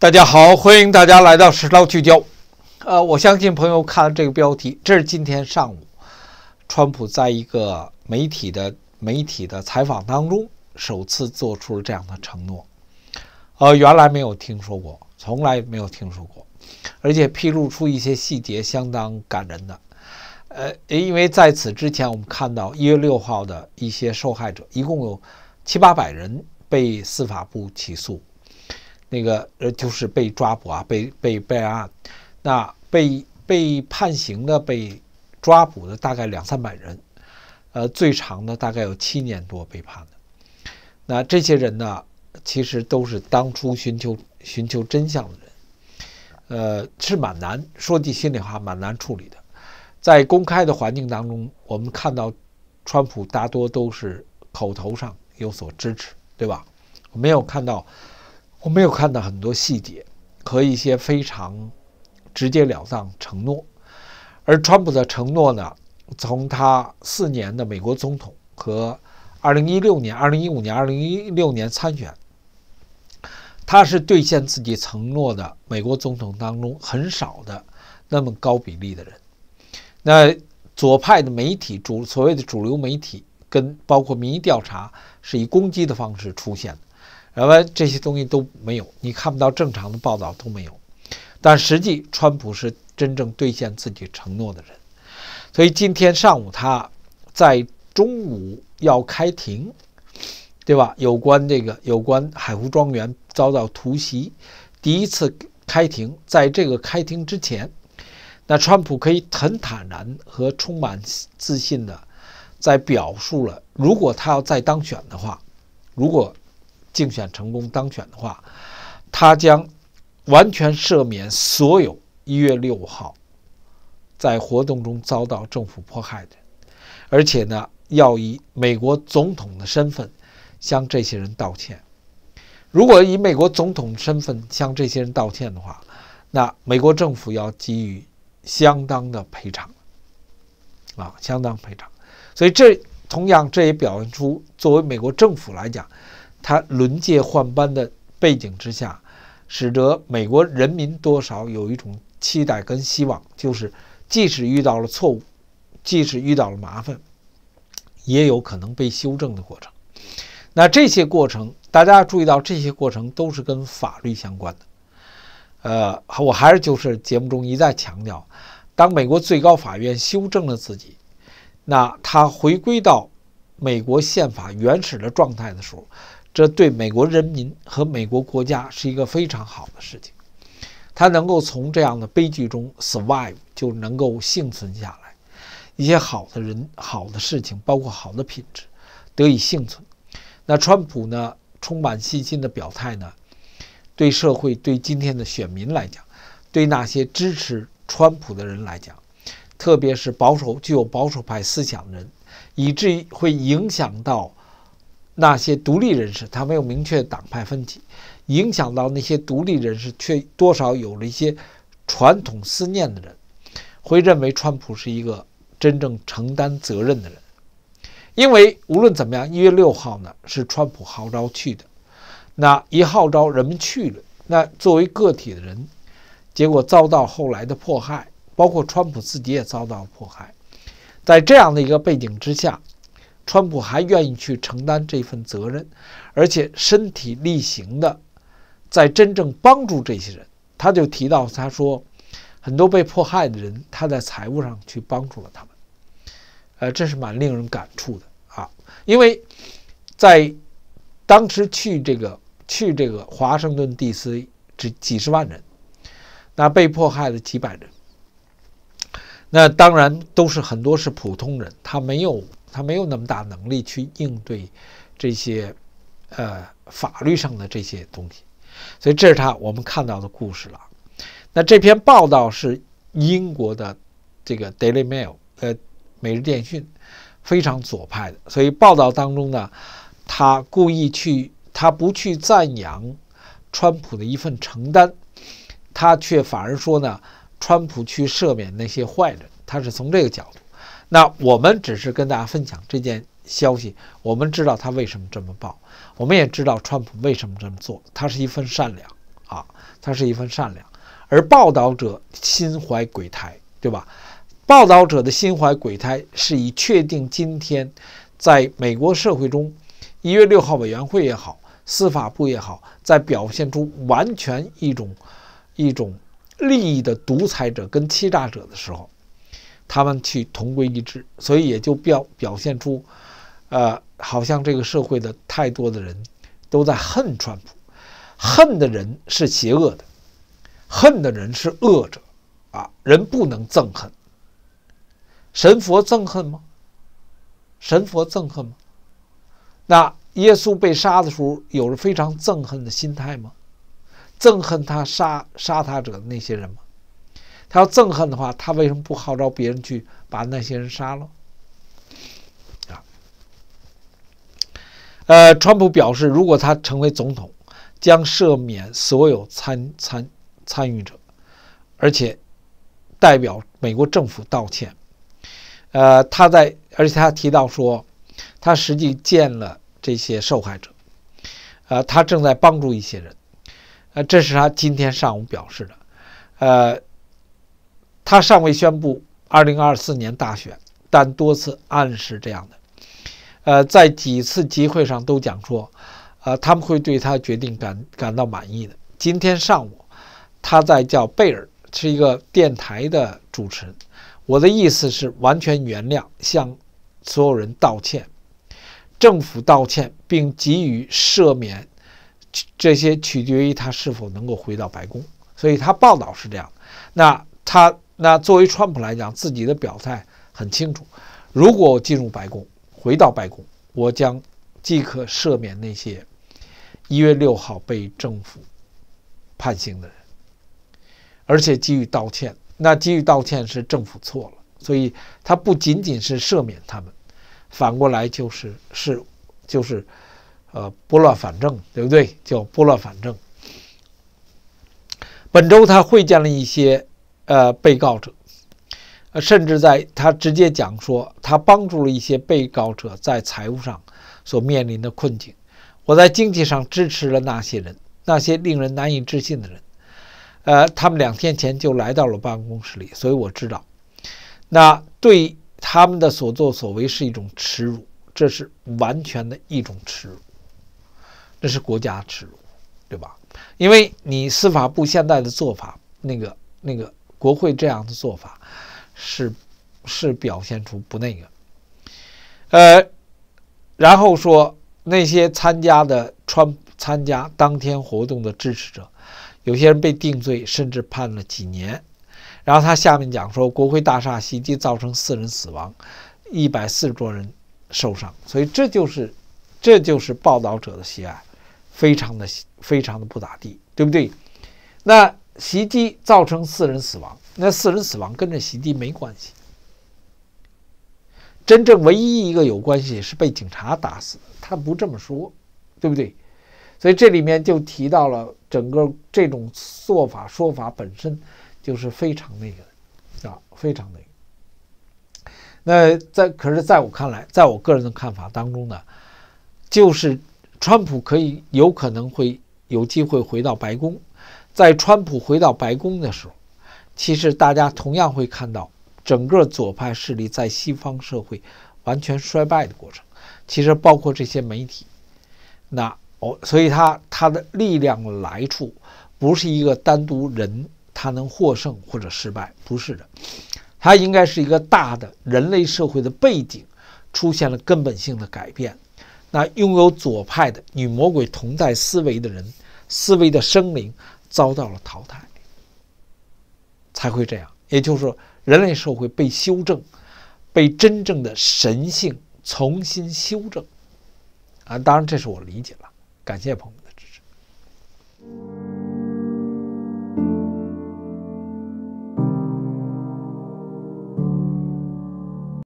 大家好，欢迎大家来到《时道聚焦》。呃，我相信朋友看了这个标题，这是今天上午川普在一个媒体的媒体的采访当中首次做出了这样的承诺。呃，原来没有听说过，从来没有听说过，而且披露出一些细节，相当感人的。呃，因为在此之前，我们看到一月六号的一些受害者，一共有七八百人被司法部起诉。那个呃，就是被抓捕啊，被被备案，那被被判刑的、被抓捕的大概两三百人，呃，最长的大概有七年多被判的。那这些人呢，其实都是当初寻求寻求真相的人，呃，是蛮难说句心里话，蛮难处理的。在公开的环境当中，我们看到，川普大多都是口头上有所支持，对吧？没有看到。我没有看到很多细节和一些非常直截了当承诺，而川普的承诺呢，从他四年的美国总统和2016年、2015年、2016年参选，他是兑现自己承诺的美国总统当中很少的那么高比例的人。那左派的媒体主所谓的主流媒体跟包括民意调查是以攻击的方式出现的。咱们这些东西都没有，你看不到正常的报道都没有。但实际，川普是真正兑现自己承诺的人。所以今天上午，他在中午要开庭，对吧？有关这个有关海湖庄园遭到突袭，第一次开庭。在这个开庭之前，那川普可以很坦然和充满自信的在表述了：如果他要再当选的话，如果。竞选成功当选的话，他将完全赦免所有一月六号在活动中遭到政府迫害的，而且呢，要以美国总统的身份向这些人道歉。如果以美国总统身份向这些人道歉的话，那美国政府要给予相当的赔偿啊，相当赔偿。所以这同样这也表现出作为美国政府来讲。他轮届换班的背景之下，使得美国人民多少有一种期待跟希望，就是即使遇到了错误，即使遇到了麻烦，也有可能被修正的过程。那这些过程，大家注意到，这些过程都是跟法律相关的。呃，我还是就是节目中一再强调，当美国最高法院修正了自己，那它回归到美国宪法原始的状态的时候。这对美国人民和美国国家是一个非常好的事情，他能够从这样的悲剧中 survive 就能够幸存下来，一些好的人、好的事情，包括好的品质得以幸存。那川普呢，充满信心的表态呢，对社会、对今天的选民来讲，对那些支持川普的人来讲，特别是保守、具有保守派思想的人，以至于会影响到。那些独立人士，他没有明确党派分歧，影响到那些独立人士，却多少有了一些传统思念的人，会认为川普是一个真正承担责任的人，因为无论怎么样，一月六号呢是川普号召去的，那一号召人们去了，那作为个体的人，结果遭到后来的迫害，包括川普自己也遭到迫害，在这样的一个背景之下。川普还愿意去承担这份责任，而且身体力行的在真正帮助这些人。他就提到，他说很多被迫害的人，他在财务上去帮助了他们。呃，这是蛮令人感触的啊，因为在当时去这个去这个华盛顿 D.C. 这几十万人，那被迫害的几百人，那当然都是很多是普通人，他没有。他没有那么大能力去应对这些呃法律上的这些东西，所以这是他我们看到的故事了。那这篇报道是英国的这个 Daily Mail，呃，每日电讯，非常左派的，所以报道当中呢，他故意去他不去赞扬川普的一份承担，他却反而说呢，川普去赦免那些坏人，他是从这个角度。那我们只是跟大家分享这件消息。我们知道他为什么这么报，我们也知道川普为什么这么做。他是一份善良啊，他是一份善良。而报道者心怀鬼胎，对吧？报道者的心怀鬼胎，是以确定今天，在美国社会中，一月六号委员会也好，司法部也好，在表现出完全一种一种利益的独裁者跟欺诈者的时候。他们去同归于尽，所以也就表表现出，呃，好像这个社会的太多的人都在恨川普，恨的人是邪恶的，恨的人是恶者啊，人不能憎恨。神佛憎恨吗？神佛憎恨吗？那耶稣被杀的时候，有着非常憎恨的心态吗？憎恨他杀杀他者的那些人吗？他要憎恨的话，他为什么不号召别人去把那些人杀了？啊，呃，川普表示，如果他成为总统，将赦免所有参参参与者，而且代表美国政府道歉。呃，他在，而且他提到说，他实际见了这些受害者，呃，他正在帮助一些人，呃，这是他今天上午表示的，呃。他尚未宣布2024年大选，但多次暗示这样的。呃，在几次集会上都讲说，呃，他们会对他决定感感到满意的。今天上午，他在叫贝尔，是一个电台的主持人。我的意思是完全原谅，向所有人道歉，政府道歉，并给予赦免。这些取决于他是否能够回到白宫。所以他报道是这样。那他。那作为川普来讲，自己的表态很清楚：如果进入白宫，回到白宫，我将即可赦免那些一月六号被政府判刑的人，而且给予道歉。那给予道歉是政府错了，所以他不仅仅是赦免他们，反过来就是是就是，呃，拨乱反正，对不对？叫拨乱反正。本周他会见了一些。呃，被告者，呃，甚至在他直接讲说，他帮助了一些被告者在财务上所面临的困境。我在经济上支持了那些人，那些令人难以置信的人。呃，他们两天前就来到了办公室里，所以我知道，那对他们的所作所为是一种耻辱，这是完全的一种耻辱，这是国家耻辱，对吧？因为你司法部现在的做法，那个那个。国会这样的做法，是是表现出不那个，呃，然后说那些参加的川参加当天活动的支持者，有些人被定罪，甚至判了几年。然后他下面讲说，国会大厦袭击造成四人死亡，一百四十多人受伤。所以这就是这就是报道者的喜爱，非常的非常的不咋地，对不对？那。袭击造成四人死亡，那四人死亡跟这袭击没关系。真正唯一一个有关系是被警察打死他不这么说，对不对？所以这里面就提到了整个这种做法说法本身就是非常那个，啊，非常那个。那在可是在我看来，在我个人的看法当中呢，就是川普可以有可能会有机会回到白宫。在川普回到白宫的时候，其实大家同样会看到整个左派势力在西方社会完全衰败的过程。其实包括这些媒体，那我所以，他他的力量来处不是一个单独人他能获胜或者失败，不是的，他应该是一个大的人类社会的背景出现了根本性的改变。那拥有左派的与魔鬼同在思维的人，思维的生灵。遭到了淘汰，才会这样。也就是说，人类社会被修正，被真正的神性重新修正，啊，当然这是我理解了。感谢朋友。